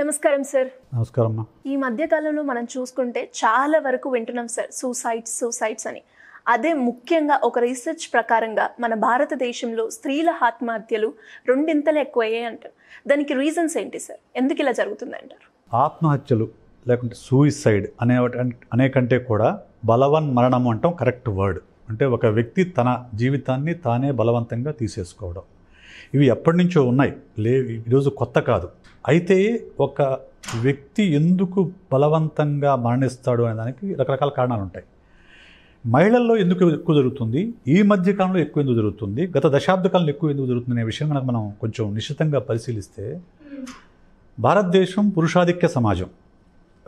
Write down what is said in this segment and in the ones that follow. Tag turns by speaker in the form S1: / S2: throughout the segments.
S1: నమస్కారం సార్ నమస్కారం ఈ మధ్య కాలంలో మనం చూసుకుంటే చాలా వరకు వింటున్నాం సార్ సూసైడ్స్ సూసైడ్స్ అని అదే ముఖ్యంగా ఒక రీసెర్చ్ ప్రకారంగా మన భారతదేశంలో స్త్రీల ఆత్మహత్యలు రెండింతలు ఎక్కువయ్యాయి అంటారు దానికి రీజన్స్ ఏంటి సార్ ఎందుకు ఇలా జరుగుతుంది అంటారు
S2: ఆత్మహత్యలు లేకుంటే సూయిసైడ్ అనే అనే కంటే కూడా బలవన్ మరణం అంటాం కరెక్ట్ వర్డ్ అంటే ఒక వ్యక్తి తన జీవితాన్ని తానే బలవంతంగా తీసేసుకోవడం ఇవి ఎప్పటి నుంచో ఉన్నాయి లే ఈరోజు కొత్త కాదు అయితే ఒక వ్యక్తి ఎందుకు బలవంతంగా మరణిస్తాడు అనే దానికి రకరకాల కారణాలు ఉంటాయి మహిళల్లో ఎందుకు ఎక్కువ జరుగుతుంది ఈ మధ్య కాలంలో ఎక్కువ ఎందుకు జరుగుతుంది గత దశాబ్ద కాలంలో ఎక్కువ ఎందుకు జరుగుతుంది అనే విషయం కనుక మనం కొంచెం నిశ్చితంగా పరిశీలిస్తే భారతదేశం పురుషాధిక్య సమాజం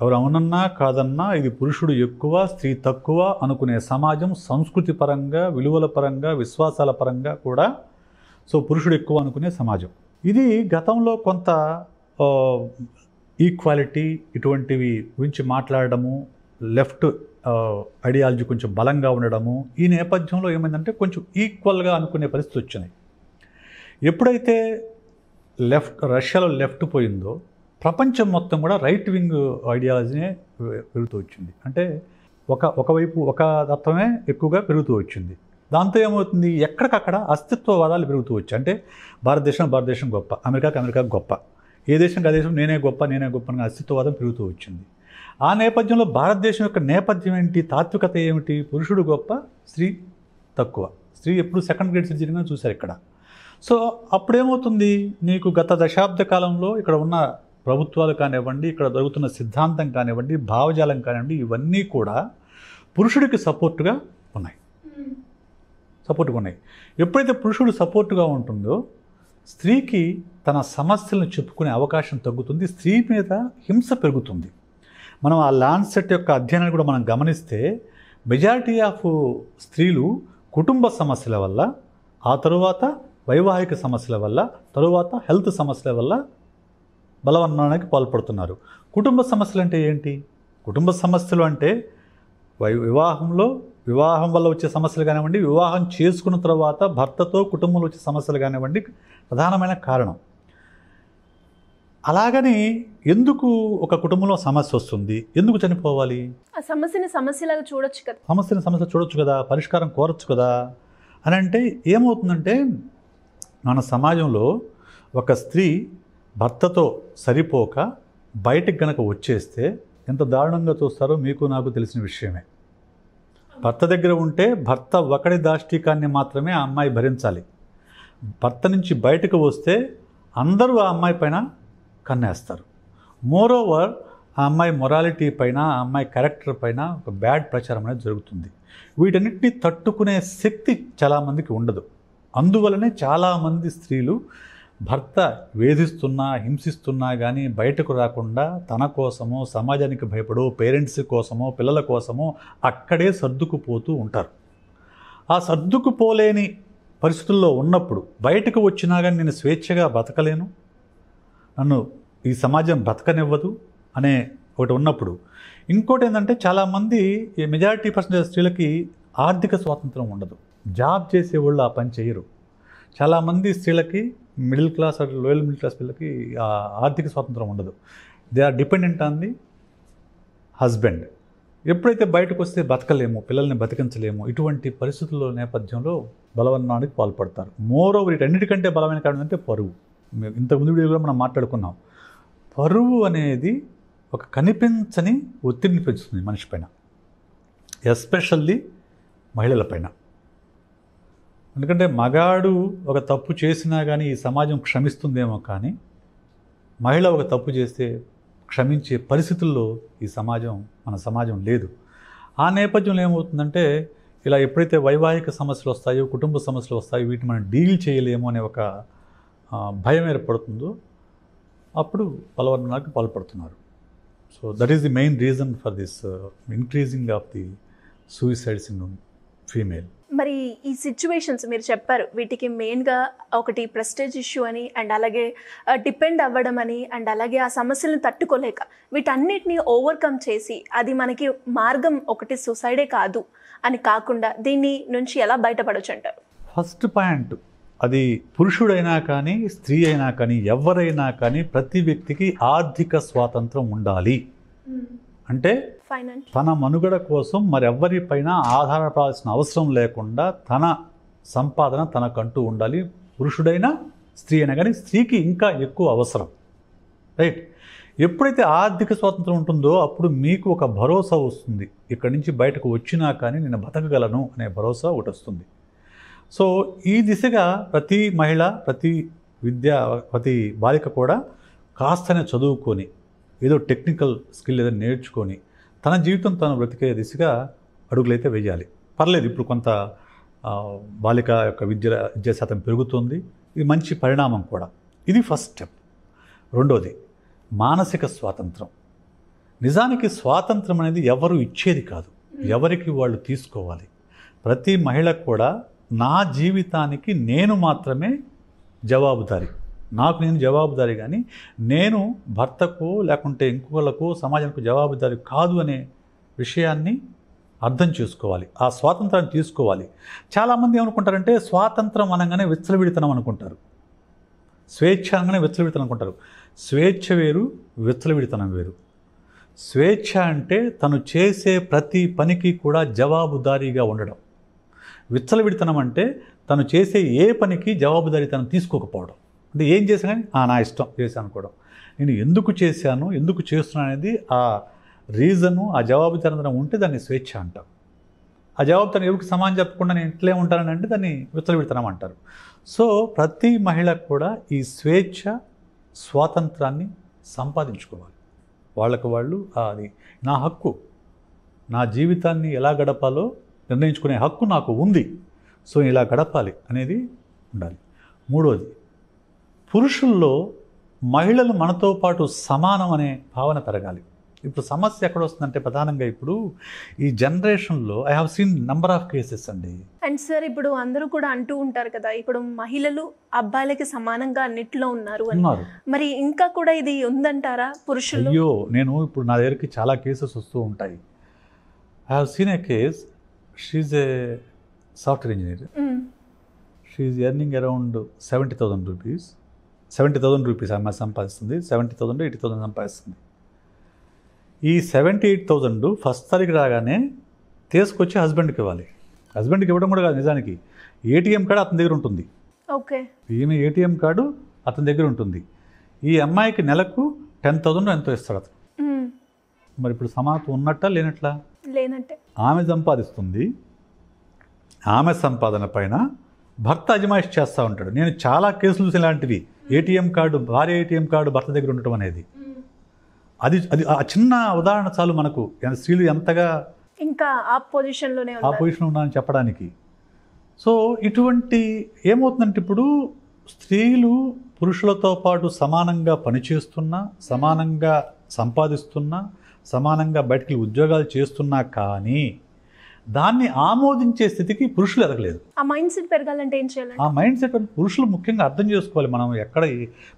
S2: ఎవరు అవునన్నా కాదన్నా ఇది పురుషుడు ఎక్కువ స్త్రీ తక్కువ అనుకునే సమాజం సంస్కృతి పరంగా విలువల పరంగా విశ్వాసాల పరంగా కూడా సో పురుషుడు ఎక్కువ అనుకునే సమాజం ఇది గతంలో కొంత ఈక్వాలిటీ ఇటువంటివి గురించి మాట్లాడడము లెఫ్ట్ ఐడియాలజీ కొంచెం బలంగా ఉండడము ఈ నేపథ్యంలో ఏమైందంటే కొంచెం ఈక్వల్గా అనుకునే పరిస్థితి వచ్చినాయి ఎప్పుడైతే లెఫ్ట్ రష్యాలో లెఫ్ట్ పోయిందో ప్రపంచం మొత్తం కూడా రైట్ వింగ్ ఐడియాలజీనే పెరుగుతూ వచ్చింది అంటే ఒక ఒకవైపు ఒక తత్వమే ఎక్కువగా పెరుగుతూ వచ్చింది దాంతో ఏమవుతుంది ఎక్కడికక్కడ అస్తిత్వవాదాలు పెరుగుతూ వచ్చాయి అంటే భారతదేశం భారతదేశం గొప్ప అమెరికాకి అమెరికా గొప్ప ఏ దేశం ఆ దేశం నేనే గొప్ప నేనే గొప్ప అస్తిత్వవాదం పెరుగుతూ వచ్చింది ఆ నేపథ్యంలో భారతదేశం యొక్క నేపథ్యం ఏంటి తాత్వికత ఏమిటి పురుషుడు గొప్ప స్త్రీ తక్కువ స్త్రీ ఎప్పుడు సెకండ్ గ్రేడ్ సిటిజన్గా చూశారు ఇక్కడ సో అప్పుడేమవుతుంది నీకు గత దశాబ్ద కాలంలో ఇక్కడ ఉన్న ప్రభుత్వాలు కానివ్వండి ఇక్కడ దొరుకుతున్న సిద్ధాంతం కానివ్వండి భావజాలం కానివ్వండి ఇవన్నీ కూడా పురుషుడికి సపోర్టుగా ఉన్నాయి సపోర్ట్గా ఉన్నాయి ఎప్పుడైతే పురుషుడు సపోర్టుగా ఉంటుందో స్త్రీకి తన సమస్యలను చెప్పుకునే అవకాశం తగ్గుతుంది స్త్రీ మీద హింస పెరుగుతుంది మనం ఆ లాన్సెట్ యొక్క అధ్యయనాన్ని కూడా మనం గమనిస్తే మెజారిటీ ఆఫ్ స్త్రీలు కుటుంబ సమస్యల వల్ల ఆ తరువాత వైవాహిక సమస్యల వల్ల తరువాత హెల్త్ సమస్యల వల్ల బలవన్మరణకి పాల్పడుతున్నారు కుటుంబ సమస్యలు అంటే ఏంటి కుటుంబ సమస్యలు అంటే వివాహంలో వివాహం వల్ల వచ్చే సమస్యలు కానివ్వండి వివాహం చేసుకున్న తర్వాత భర్తతో కుటుంబంలో వచ్చే సమస్యలు కానివ్వండి ప్రధానమైన కారణం అలాగని ఎందుకు ఒక కుటుంబంలో సమస్య వస్తుంది ఎందుకు చనిపోవాలి
S1: ఆ సమస్యని సమస్యలాగా చూడొచ్చు కదా
S2: సమస్యని సమస్య చూడొచ్చు కదా పరిష్కారం కోరొచ్చు కదా అని అంటే ఏమవుతుందంటే మన సమాజంలో ఒక స్త్రీ భర్తతో సరిపోక బయటకు గనక వచ్చేస్తే ఎంత దారుణంగా చూస్తారో మీకు నాకు తెలిసిన విషయమే భర్త దగ్గర ఉంటే భర్త ఒకడి దాష్టికాన్ని మాత్రమే ఆ అమ్మాయి భరించాలి భర్త నుంచి బయటకు వస్తే అందరూ ఆ అమ్మాయి పైన కన్నేస్తారు మోరోవర్ ఆ అమ్మాయి మొరాలిటీ పైన ఆ అమ్మాయి క్యారెక్టర్ పైన ఒక బ్యాడ్ ప్రచారం అనేది జరుగుతుంది వీటన్నిటిని తట్టుకునే శక్తి చాలామందికి ఉండదు అందువలనే చాలామంది స్త్రీలు భర్త వేధిస్తున్నా హింసిస్తున్నా కానీ బయటకు రాకుండా తన కోసమో సమాజానికి భయపడు పేరెంట్స్ కోసమో పిల్లల కోసమో అక్కడే సర్దుకుపోతూ ఉంటారు ఆ సర్దుకుపోలేని పరిస్థితుల్లో ఉన్నప్పుడు బయటకు వచ్చినా కానీ నేను స్వేచ్ఛగా బతకలేను నన్ను ఈ సమాజం బతకనివ్వదు అనే ఒకటి ఉన్నప్పుడు ఇంకోటి ఏంటంటే చాలామంది ఈ మెజారిటీ పర్సెంటేజ్ స్త్రీలకి ఆర్థిక స్వాతంత్రం ఉండదు జాబ్ చేసేవాళ్ళు ఆ పని చేయరు చాలామంది స్త్రీలకి మిడిల్ క్లాస్ అట్లా లోయల్ మిడిల్ క్లాస్ పిల్లలకి ఆర్థిక స్వాతంత్రం ఉండదు they are dependent on the husband ఎప్పుడైతే బయటకు వస్తే బతకలేము పిల్లల్ని బతికించలేము ఇటువంటి పరిస్థితుల్లో నేపథ్యంలో బలవన్నానికి పాల్పడతారు మోర్ ఓవర్ ఇటన్నిటికంటే బలమైన కారణం అంటే పరువు ఇంతకుముందు వీడియోలో మనం మాట్లాడుకున్నాం పరువు అనేది ఒక కనిపించని ఒత్తిడిని పెంచుతుంది మనిషి పైన ఎస్పెషల్లీ మహిళల పైన ఎందుకంటే మగాడు ఒక తప్పు చేసినా కానీ ఈ సమాజం క్షమిస్తుందేమో కానీ మహిళ ఒక తప్పు చేస్తే క్షమించే పరిస్థితుల్లో ఈ సమాజం మన సమాజం లేదు ఆ నేపథ్యంలో ఏమవుతుందంటే ఇలా ఎప్పుడైతే వైవాహిక సమస్యలు వస్తాయో కుటుంబ సమస్యలు వస్తాయో వీటిని మనం డీల్ చేయలేము అనే ఒక భయం ఏర్పడుతుందో అప్పుడు పలవర్ణాలకు పాల్పడుతున్నారు so that is the main reason for this increasing of the suicides in female
S1: మరి ఈ సిచ్యువేషన్స్ మీరు చెప్పారు వీటికి మెయిన్గా ఒకటి ప్రెస్టేజ్ ఇష్యూ అని అండ్ అలాగే డిపెండ్ అవ్వడం అని అండ్ అలాగే ఆ సమస్యలను తట్టుకోలేక వీటన్నిటిని ఓవర్కమ్ చేసి అది మనకి మార్గం ఒకటి సూసైడే కాదు అని కాకుండా దీన్ని నుంచి ఎలా బయటపడచ్చు అంటారు
S2: ఫస్ట్ పాయింట్ అది పురుషుడైనా కానీ స్త్రీ అయినా కానీ ఎవరైనా కానీ ప్రతి వ్యక్తికి ఆర్థిక స్వాతంత్రం ఉండాలి hmm. అంటే తన మనుగడ కోసం మరెవ్వరిపైన ఆధారపడాల్సిన అవసరం లేకుండా తన సంపాదన తనకంటూ ఉండాలి పురుషుడైనా స్త్రీ అయినా కానీ స్త్రీకి ఇంకా ఎక్కువ అవసరం రైట్ ఎప్పుడైతే ఆర్థిక స్వాతంత్రం ఉంటుందో అప్పుడు మీకు ఒక భరోసా వస్తుంది ఇక్కడి నుంచి బయటకు వచ్చినా కానీ నేను బతకగలను అనే భరోసా ఒకటి వస్తుంది సో ఈ దిశగా ప్రతి మహిళ ప్రతి విద్య ప్రతి బాలిక కూడా కాస్తనే చదువుకొని ఏదో టెక్నికల్ స్కిల్ ఏదో నేర్చుకొని తన జీవితం తను బ్రతికే దిశగా అడుగులైతే వేయాలి పర్లేదు ఇప్పుడు కొంత బాలిక యొక్క విద్య విద్యాశాతం శాతం పెరుగుతుంది ఇది మంచి పరిణామం కూడా ఇది ఫస్ట్ స్టెప్ రెండోది మానసిక స్వాతంత్రం నిజానికి స్వాతంత్రం అనేది ఎవరు ఇచ్చేది కాదు ఎవరికి వాళ్ళు తీసుకోవాలి ప్రతి మహిళ కూడా నా జీవితానికి నేను మాత్రమే జవాబుదారి నాకు నేను జవాబుదారి కానీ నేను భర్తకు లేకుంటే ఇంకొకళ్ళకు సమాజానికి జవాబుదారి కాదు అనే విషయాన్ని అర్థం చేసుకోవాలి ఆ స్వాతంత్రాన్ని తీసుకోవాలి చాలామంది ఏమనుకుంటారంటే స్వాతంత్రం అనగానే విచ్చలవిడితనం అనుకుంటారు స్వేచ్ఛ అనగానే విచ్చలవిడితనం అనుకుంటారు స్వేచ్ఛ వేరు విచ్చలవిడితనం వేరు స్వేచ్ఛ అంటే తను చేసే ప్రతి పనికి కూడా జవాబుదారీగా ఉండడం విచ్చలవిడితనం అంటే తను చేసే ఏ పనికి తను తీసుకోకపోవడం అంటే ఏం చేసినా కానీ నా ఇష్టం చేశాను అనుకోవడం నేను ఎందుకు చేశాను ఎందుకు చేస్తున్నాను అనేది ఆ రీజను ఆ జవాబు జవాబుదారితనం ఉంటే దాన్ని స్వేచ్ఛ అంటాం ఆ జవాబు తన ఎవరికి సమానం చెప్పకుండా నేను ఇట్లే ఉంటానని అంటే దాన్ని విత్తలవిడతనం అంటారు సో ప్రతి మహిళకు కూడా ఈ స్వేచ్ఛ స్వాతంత్రాన్ని సంపాదించుకోవాలి వాళ్ళకు వాళ్ళు అది నా హక్కు నా జీవితాన్ని ఎలా గడపాలో నిర్ణయించుకునే హక్కు నాకు ఉంది సో ఇలా గడపాలి అనేది ఉండాలి మూడోది పురుషుల్లో మహిళలు మనతో పాటు సమానం అనే భావన పెరగాలి ఇప్పుడు సమస్య ఎక్కడ వస్తుందంటే ప్రధానంగా ఇప్పుడు ఈ జనరేషన్లో I have seen number of cases అండి
S1: అండ్ సార్ ఇప్పుడు అందరూ కూడా అంటూ ఉంటారు కదా ఇప్పుడు మహిళలు అబ్బాయిలకి సమానంగా అన్నిట్లో ఉన్నారు అన్నారు మరి ఇంకా కూడా ఇది ఉందంటారా పురుషులు అయ్యో
S2: నేను ఇప్పుడు నా దగ్గరికి చాలా కేసెస్ వస్తూ ఉంటాయి I have seen a case she's a software engineer she's earning around seventy thousand rupees seventy thousand rupees ఆమె సంపాదిస్తుంది సెవెంటీ థౌసండ్ ఎయిటీ థౌసండ్ సంపాదిస్తుంది ఈ సెవెంటీ ఎయిట్ థౌసండ్ ఫస్ట్ తారీఖు రాగానే తీసుకొచ్చి హస్బెండ్కి ఇవ్వాలి హస్బెండ్కి ఇవ్వడం కూడా కాదు నిజానికి ఏటీఎం కార్డు అతని దగ్గర ఉంటుంది ఓకే ఈమె ఏటీఎం కార్డు అతని దగ్గర ఉంటుంది ఈ అమ్మాయికి నెలకు టెన్ థౌసండ్ ఎంతో ఇస్తాడు అతను మరి ఇప్పుడు సమాత ఉన్నట్టా లేనట్లా లేనట్టే ఆమె సంపాదిస్తుంది ఆమె సంపాదన పైన భర్త అజమాయిష్ చేస్తూ ఉంటాడు నేను చాలా కేసులు ఇలాంటివి ఏటీఎం కార్డు భార్య ఏటీఎం కార్డు భర్త దగ్గర ఉండటం అనేది అది అది ఆ చిన్న ఉదాహరణ చాలు మనకు స్త్రీలు ఎంతగా
S1: ఇంకా ఆ పొజిషన్లోనే ఆ
S2: పొజిషన్ ఉన్నాయని చెప్పడానికి సో ఇటువంటి ఏమవుతుందంటే ఇప్పుడు స్త్రీలు పురుషులతో పాటు సమానంగా పనిచేస్తున్నా సమానంగా సంపాదిస్తున్నా సమానంగా బయటికి ఉద్యోగాలు చేస్తున్నా కానీ దాన్ని ఆమోదించే స్థితికి పురుషులు ఎదగలేదు
S1: ఆ మైండ్ సెట్ పెరగాలంటే ఏం చేయాలి
S2: ఆ మైండ్ సెట్ అంటే పురుషులు ముఖ్యంగా అర్థం చేసుకోవాలి మనం ఎక్కడ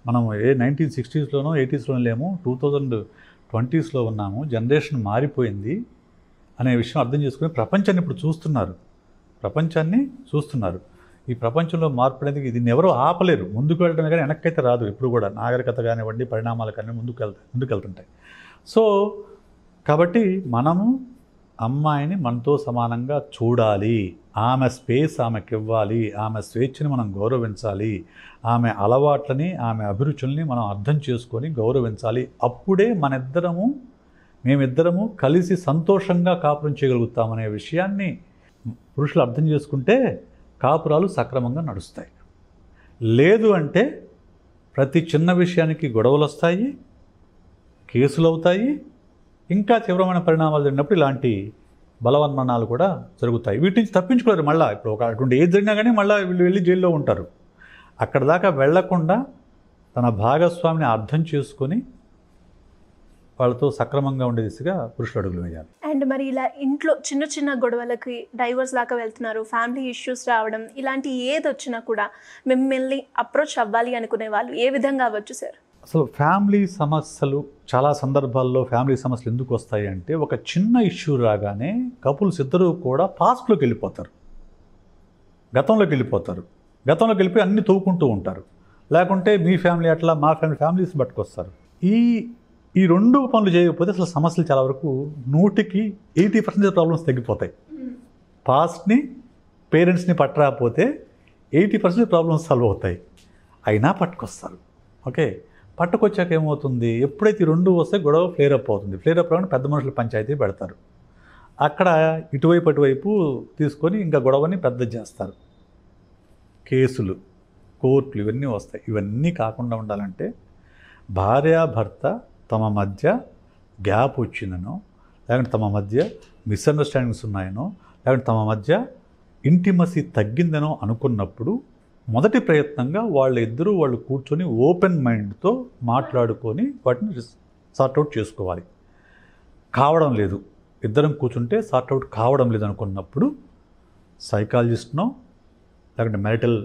S2: మనం ఏ నైన్టీన్ సిక్స్టీస్లోనో ఎయిటీస్లోనో లేము టూ థౌజండ్ ట్వంటీస్లో ఉన్నాము జనరేషన్ మారిపోయింది అనే విషయం అర్థం చేసుకుని ప్రపంచాన్ని ఇప్పుడు చూస్తున్నారు ప్రపంచాన్ని చూస్తున్నారు ఈ ప్రపంచంలో మార్పు అనేది దీన్ని ఎవరూ ఆపలేరు ముందుకు వెళ్ళడమే కానీ వెనక్కైతే రాదు ఇప్పుడు కూడా నాగరికత కానివ్వండి పరిణామాలు కానీ ముందుకు వెళ్తా ముందుకు వెళ్తుంటాయి సో కాబట్టి మనము అమ్మాయిని మనతో సమానంగా చూడాలి ఆమె స్పేస్ ఆమెకి ఇవ్వాలి ఆమె స్వేచ్ఛని మనం గౌరవించాలి ఆమె అలవాట్లని ఆమె అభిరుచుల్ని మనం అర్థం చేసుకొని గౌరవించాలి అప్పుడే మనిద్దరము మేమిద్దరము కలిసి సంతోషంగా కాపురం చేయగలుగుతామనే విషయాన్ని పురుషులు అర్థం చేసుకుంటే కాపురాలు సక్రమంగా నడుస్తాయి లేదు అంటే ప్రతి చిన్న విషయానికి గొడవలు వస్తాయి కేసులు అవుతాయి ఇంకా తీవ్రమైన పరిణామాలు జరిగినప్పుడు ఇలాంటి బలవన్మరణాలు కూడా జరుగుతాయి వీటి నుంచి తప్పించుకోలేరు మళ్ళీ ఇప్పుడు ఒక అటువంటి ఏది జరిగినా కానీ మళ్ళీ వీళ్ళు వెళ్ళి జైల్లో ఉంటారు అక్కడ దాకా వెళ్లకుండా తన భాగస్వామిని అర్థం చేసుకొని వాళ్ళతో సక్రమంగా ఉండే దిశగా పురుషులు అడుగులు వేయాలి
S1: అండ్ మరి ఇలా ఇంట్లో చిన్న చిన్న గొడవలకి డైవర్స్ దాకా వెళ్తున్నారు ఫ్యామిలీ ఇష్యూస్ రావడం ఇలాంటి ఏది వచ్చినా కూడా మిమ్మల్ని అప్రోచ్ అవ్వాలి అనుకునే వాళ్ళు ఏ విధంగా అవ్వచ్చు సార్
S2: అసలు ఫ్యామిలీ సమస్యలు చాలా సందర్భాల్లో ఫ్యామిలీ సమస్యలు ఎందుకు వస్తాయి అంటే ఒక చిన్న ఇష్యూ రాగానే కపుల్స్ ఇద్దరూ కూడా పాస్ట్లోకి వెళ్ళిపోతారు గతంలోకి వెళ్ళిపోతారు గతంలోకి వెళ్ళిపోయి అన్నీ తవ్వుకుంటూ ఉంటారు లేకుంటే మీ ఫ్యామిలీ అట్లా మా ఫ్యామిలీ ఫ్యామిలీస్ పట్టుకొస్తారు ఈ ఈ రెండు పనులు చేయకపోతే అసలు సమస్యలు చాలా వరకు నూటికి ఎయిటీ పర్సెంటేజ్ ప్రాబ్లమ్స్ తగ్గిపోతాయి పాస్ట్ని పేరెంట్స్ని పట్టరాకపోతే ఎయిటీ పర్సెంట్ ప్రాబ్లమ్స్ సాల్వ్ అవుతాయి అయినా పట్టుకొస్తారు ఓకే పట్టుకొచ్చాక ఏమవుతుంది ఎప్పుడైతే రెండు వస్తే గొడవ ఫ్లేరప్ అవుతుంది ఫ్లేరప్ రాకుండా పెద్ద మనుషులు పంచాయతీ పెడతారు అక్కడ ఇటువైపు అటువైపు తీసుకొని ఇంకా గొడవని పెద్ద చేస్తారు కేసులు కోర్టులు ఇవన్నీ వస్తాయి ఇవన్నీ కాకుండా ఉండాలంటే భార్యాభర్త తమ మధ్య గ్యాప్ వచ్చిందనో లేకుంటే తమ మధ్య మిస్అండర్స్టాండింగ్స్ ఉన్నాయనో లేకుంటే తమ మధ్య ఇంటిమసీ తగ్గిందనో అనుకున్నప్పుడు మొదటి ప్రయత్నంగా వాళ్ళిద్దరూ వాళ్ళు కూర్చొని ఓపెన్ మైండ్తో మాట్లాడుకొని వాటిని సార్ట్అవుట్ చేసుకోవాలి కావడం లేదు ఇద్దరం కూర్చుంటే సార్ట్అవుట్ కావడం లేదు అనుకున్నప్పుడు సైకాలజిస్ట్నో లేకుంటే మెరిటల్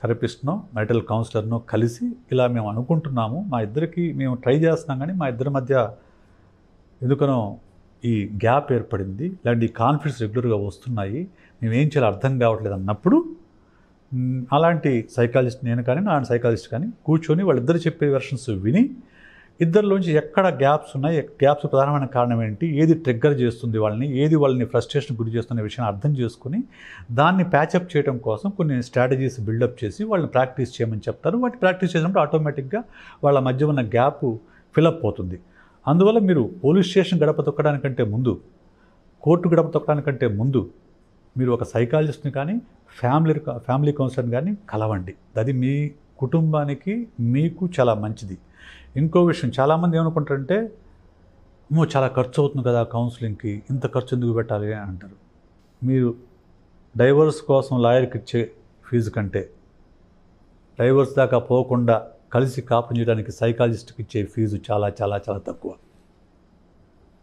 S2: థెరపిస్ట్నో మెరిటల్ కౌన్సిలర్నో కలిసి ఇలా మేము అనుకుంటున్నాము మా ఇద్దరికి మేము ట్రై చేస్తున్నాం కానీ మా ఇద్దరి మధ్య ఎందుకనో ఈ గ్యాప్ ఏర్పడింది లేదంటే ఈ కాన్ఫ్లిక్ట్స్ రెగ్యులర్గా వస్తున్నాయి మేము ఏం చేయాలో అర్థం కావట్లేదు అన్నప్పుడు అలాంటి సైకాలజిస్ట్ నేను కానీ నా సైకాలజిస్ట్ కానీ కూర్చొని వాళ్ళిద్దరు చెప్పే వెర్షన్స్ విని ఇద్దరిలోంచి ఎక్కడ గ్యాప్స్ ఉన్నాయి గ్యాప్స్ ప్రధానమైన కారణం ఏంటి ఏది ట్రిగ్గర్ చేస్తుంది వాళ్ళని ఏది వాళ్ళని ఫ్రస్ట్రేషన్ గురి చేస్తున్న విషయాన్ని అర్థం చేసుకుని దాన్ని ప్యాచప్ చేయడం కోసం కొన్ని స్ట్రాటజీస్ బిల్డప్ చేసి వాళ్ళని ప్రాక్టీస్ చేయమని చెప్తారు వాటి ప్రాక్టీస్ చేసినప్పుడు ఆటోమేటిక్గా వాళ్ళ మధ్య ఉన్న గ్యాప్ ఫిలప్ అవుతుంది అందువల్ల మీరు పోలీస్ స్టేషన్ గడప తొక్కడానికంటే ముందు కోర్టు గడప తొక్కడానికంటే ముందు మీరు ఒక సైకాలజిస్ట్ని కానీ ఫ్యామిలీ ఫ్యామిలీ కౌన్సిలర్ని కానీ కలవండి అది మీ కుటుంబానికి మీకు చాలా మంచిది ఇంకో విషయం చాలామంది ఏమనుకుంటారంటే నువ్వు చాలా ఖర్చు అవుతుంది కదా కౌన్సిలింగ్కి ఇంత ఖర్చు ఎందుకు పెట్టాలి అని అంటారు మీరు డైవర్స్ కోసం లాయర్కి ఇచ్చే ఫీజు కంటే డైవర్స్ దాకా పోకుండా కలిసి కాపు చేయడానికి సైకాలజిస్ట్కి ఇచ్చే ఫీజు చాలా చాలా చాలా తక్కువ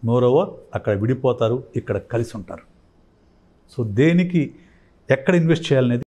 S2: మోరోవర్ అక్కడ విడిపోతారు ఇక్కడ కలిసి ఉంటారు సో దేనికి ఎక్కడ ఇన్వెస్ట్ చేయాలనేది